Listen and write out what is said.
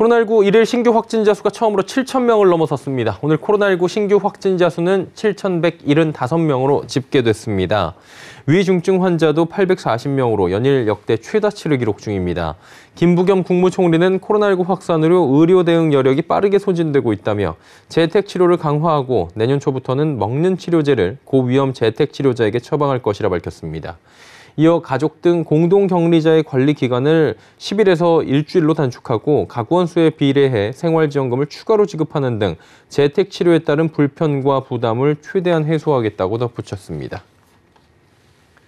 코로나19 일일 신규 확진자 수가 처음으로 7천명을 넘어섰습니다. 오늘 코로나19 신규 확진자 수는 7,175명으로 집계됐습니다. 위중증 환자도 840명으로 연일 역대 최다치를 기록 중입니다. 김부겸 국무총리는 코로나19 확산으로 의료 대응 여력이 빠르게 소진되고 있다며 재택 치료를 강화하고 내년 초부터는 먹는 치료제를 고위험 재택 치료자에게 처방할 것이라 밝혔습니다. 이어 가족 등 공동 격리자의 관리 기간을 10일에서 일주일로 단축하고 가구원 수에 비례해 생활지원금을 추가로 지급하는 등 재택 치료에 따른 불편과 부담을 최대한 해소하겠다고 덧붙였습니다.